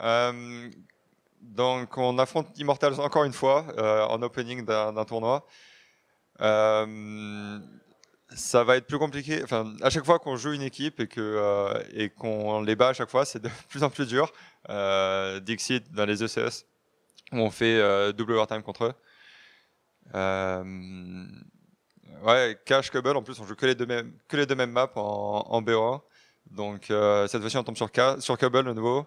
Euh, donc on affronte Immortals encore une fois euh, en opening d'un tournoi. Euh, ça va être plus compliqué. Enfin, à chaque fois qu'on joue une équipe et et qu'on les bat à chaque fois, c'est de plus en plus dur. Dixit dans les ECS, où on fait double overtime contre eux ouais, Cash, Cobble, en plus, on joue que les deux mêmes, maps en, BO1. Donc euh, cette fois-ci, on tombe sur, K, sur Cobble de nouveau.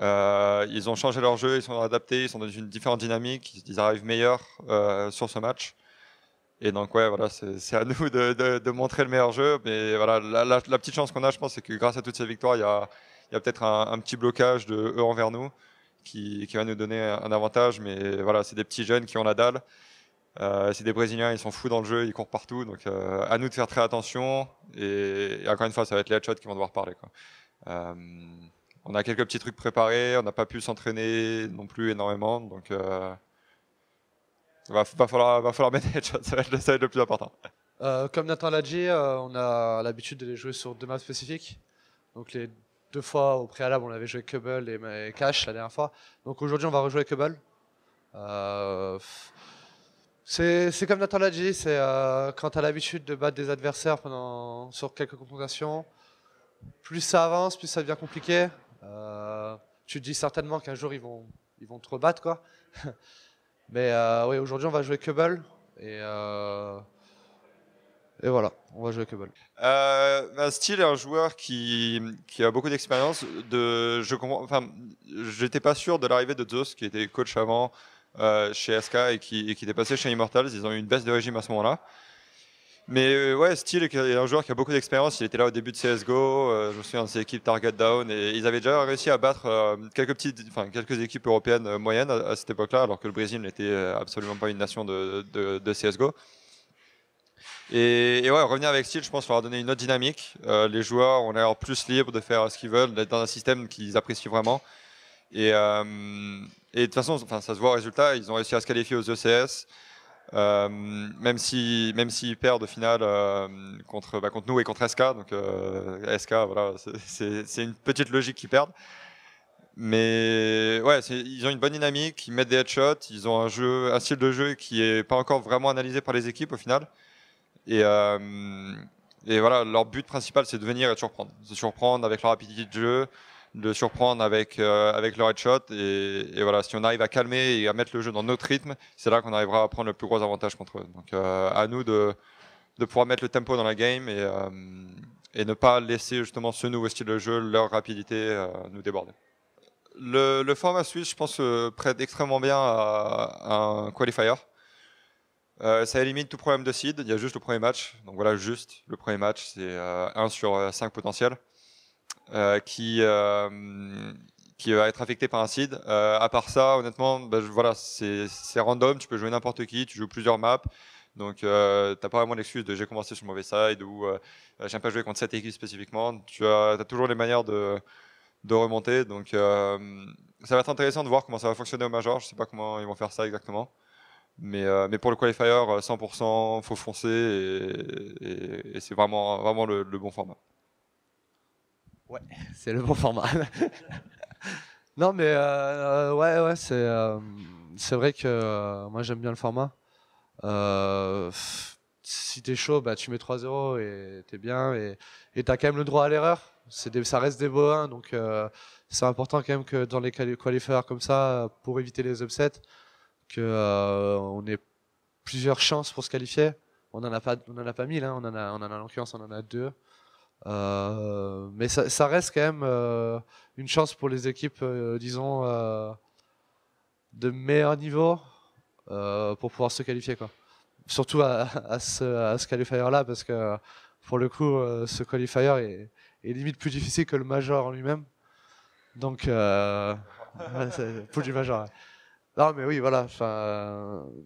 Euh, ils ont changé leur jeu, ils sont adaptés, ils sont dans une différente dynamique, ils arrivent meilleurs euh, sur ce match. Et donc, ouais, voilà, c'est à nous de, montrer le meilleur jeu. Mais voilà, la, petite chance qu'on a, je pense, c'est que grâce à toutes ces victoires, il y a, peut-être un, petit blocage de eux envers nous qui, va nous donner un avantage. Mais voilà, c'est des petits jeunes qui ont la dalle. C'est euh, des Brésiliens, ils sont fous dans le jeu, ils courent partout. Donc, euh, à nous de faire très attention. Et, encore une fois, ça va être les headshots qui vont devoir parler. Quoi. Euh, on a quelques petits trucs préparés. On n'a pas pu s'entraîner non plus énormément. Donc, va, va, falloir, falloir mettre les headshots. Ça va être, le plus important. comme Nathan l'a dit, on a l'habitude de les jouer sur deux maps spécifiques. Donc, les deux fois au préalable, on avait joué Cubble et, et Cash la dernière fois. Donc, aujourd'hui, on va rejouer Cubble. C'est comme Nathan l'a dit, c'est euh, quand tu as l'habitude de battre des adversaires pendant, sur quelques confrontations, plus ça avance, plus ça devient compliqué. Euh, tu te dis certainement qu'un jour ils vont, ils vont te rebattre. Quoi. Mais euh, oui, aujourd'hui on va jouer Keubel. Et, et voilà, on va jouer Keubel. Euh, Steele est un joueur qui, qui a beaucoup d'expérience. De, je n'étais pas sûr de l'arrivée de Zeus, qui était coach avant. Euh, chez SK et qui, était passé chez Immortals. Ils ont eu une baisse de régime à ce moment-là. Mais euh, ouais, Steel est un joueur qui a beaucoup d'expérience. Il était là au début de CSGO. Euh, je me souviens de ses équipes Target Down. Et ils avaient déjà réussi à battre quelques, petites, enfin, quelques équipes européennes moyennes à, cette époque-là, alors que le Brésil n'était absolument pas une nation de, de, de CSGO. Et, ouais, revenir avec Steel, je pense, leur donner une autre dynamique. les joueurs, ont l'air alors plus libres de faire ce qu'ils veulent, d'être dans un système qu'ils apprécient vraiment. Et, et de toute façon, enfin, ça se voit au résultat, ils ont réussi à se qualifier aux ECS. Euh, même si même s'ils perdent au final euh, contre bah, contre nous et contre SK donc euh, SK voilà c'est une petite logique qu'ils perdent mais ouais ils ont une bonne dynamique ils mettent des headshots ils ont un jeu un style de jeu qui est pas encore vraiment analysé par les équipes au final et et voilà leur but principal c'est de venir et de surprendre de surprendre avec leur rapidité de jeu de surprendre avec, euh, avec leur headshot. Et, et, voilà, si on arrive à calmer et à mettre le jeu dans notre rythme, c'est là qu'on arrivera à prendre le plus gros avantage contre eux. Donc euh, à nous de, de pouvoir mettre le tempo dans la game et, euh, et ne pas laisser justement ce nouveau style de jeu, leur rapidité, nous déborder. Le, format suisse je pense, prête extrêmement bien à, un qualifier. ça élimine tout problème de seed, il y a juste le premier match. Donc voilà, juste le premier match, c'est un sur 5 potentiels euh, qui euh, qui va être affecté par un seed. Euh, à part ça, honnêtement, bah, voilà, c'est random. Tu peux jouer n'importe qui, tu joues plusieurs maps. Donc, euh, t'as pas vraiment l'excuse de j'ai commencé sur le mauvais side ou j'aime pas jouer contre cette équipe spécifiquement. Tu as, toujours les manières de, de remonter. Donc, ça va être intéressant de voir comment ça va fonctionner au Major. Je sais pas comment ils vont faire ça exactement. Mais, mais pour le qualifier, 100%, faut foncer et, c'est vraiment, vraiment le bon format. Ouais, c'est le bon format. non, mais euh, ouais, ouais, c'est euh, vrai que euh, moi j'aime bien le format. si t'es chaud, bah, tu mets 3-0 et t'es bien. Et t'as quand même le droit à l'erreur. Ça reste des beaux 1, donc c'est important quand même que dans les qualifiers comme ça, pour éviter les upsets, qu'on ait plusieurs chances pour se qualifier. On n'en a pas, on en a pas mille, hein, on en a, on en a l'occurrence, on en a deux. Euh, mais ça, reste quand même euh, une chance pour les équipes, euh, disons, de meilleur niveau pour pouvoir se qualifier. Quoi. Surtout à, ce, qualifier-là, parce que pour le coup, ce qualifier est, limite plus difficile que le major en lui-même. Donc, pour du major. Non, mais oui, voilà.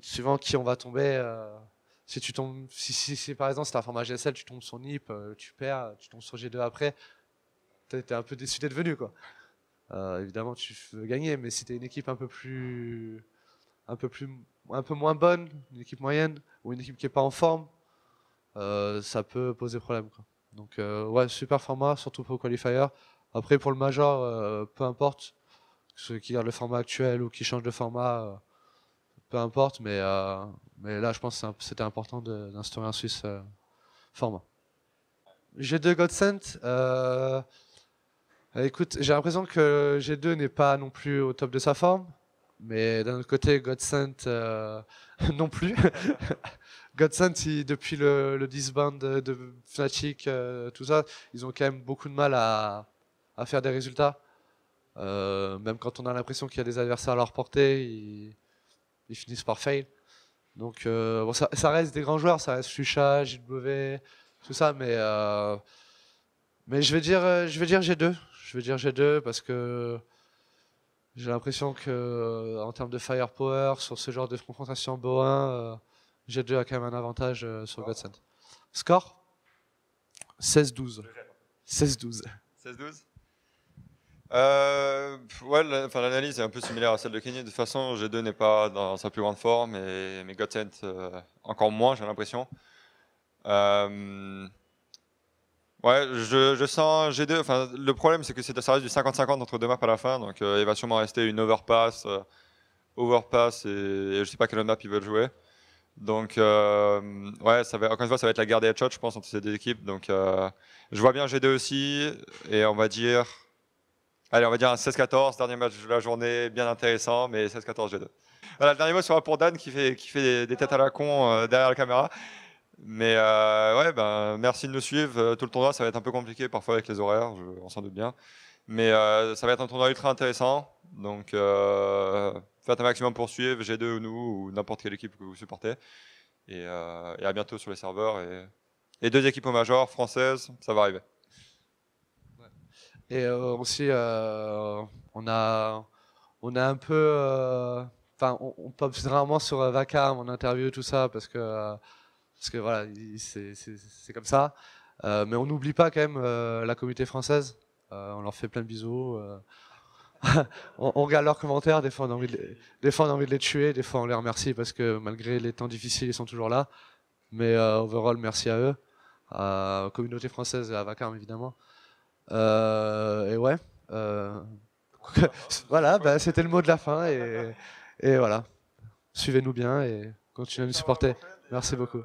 Suivant qui on va tomber si tu tombes, si, par exemple c'est un format GSL, tu tombes sur NIP, euh, tu perds, tu tombes sur G2 après, tu t'es un peu déçu d'être venu quoi. Euh, évidemment, tu veux gagner, mais si t'es une équipe un peu plus, un peu plus, un peu moins bonne, une équipe moyenne ou une équipe qui est pas en forme, euh, ça peut poser problème Donc ouais, super format, surtout pour le qualifier. Après pour le major, peu importe, ceux qui gardent le format actuel ou qui changent de format peu importe, mais, euh, mais là, je pense que c'était important d'instaurer un Suisse euh, format. G2 Godsent, euh, écoute, j'ai l'impression que G2 n'est pas non plus au top de sa forme, mais d'un autre côté, Godsent non plus. Godsent, depuis le, disband de, Fnatic, tout ça, ils ont quand même beaucoup de mal à, à faire des résultats. même quand on a l'impression qu'il y a des adversaires à leur portée, ils ils finissent par fail. Donc euh, ça, reste des grands joueurs, ça reste Fucha, JW, tout ça, mais, euh, mais je vais dire euh, je vais dire G2. Je vais dire G2 parce que j'ai l'impression que en termes de firepower, sur ce genre de confrontation Bo1, G2 a quand même un avantage sur Godsend. Score 16-12. 16-12. 16-12 euh, l'analyse est un peu similaire à celle de Kenny. De toute façon, G2 n'est pas dans sa plus grande forme et, mais Godsend euh, encore moins, j'ai l'impression. Euh, ouais, je, sens G2. Enfin, le problème, c'est que c'est ça service du 50-50 entre deux maps à la fin, donc euh, il va sûrement rester une overpass, overpass et, je je sais pas quelle map ils veulent jouer. Donc, ouais, ça va, encore une fois, ça va être la guerre des headshots, je pense, entre ces deux équipes. Donc, je vois bien G2 aussi, et on va dire Allez, on va dire un 16-14, dernier match de la journée, bien intéressant, mais 16-14 G2. Voilà, le dernier mot sera pour Dan qui fait, qui fait des, têtes à la con euh, derrière la caméra. Mais euh, ouais, ben, merci de nous suivre. Euh, tout le tournoi, ça va être un peu compliqué parfois avec les horaires, je, on s'en doute bien. Mais ça va être un tournoi ultra intéressant. Donc faites un maximum pour suivre, G2 ou nous, ou n'importe quelle équipe que vous supportez. Et, à bientôt sur les serveurs. Et, et deux équipes au major, françaises, ça va arriver. Et euh, aussi, euh, on a, on a un peu, euh, enfin, on, on pop rarement sur vacarme on interview tout ça parce que, parce que voilà, c'est comme ça. mais on n'oublie pas quand même la communauté française. on leur fait plein de bisous. on, regarde leurs commentaires, des fois on a envie de les, de les tuer, des fois on les remercie parce que malgré les temps difficiles, ils sont toujours là. Mais overall, merci à eux, à communauté française et à Vacarme évidemment. Euh, et ouais. Euh, voilà, bah, c'était le mot de la fin. Et, et voilà. Suivez-nous bien et continuez à nous supporter. Merci beaucoup.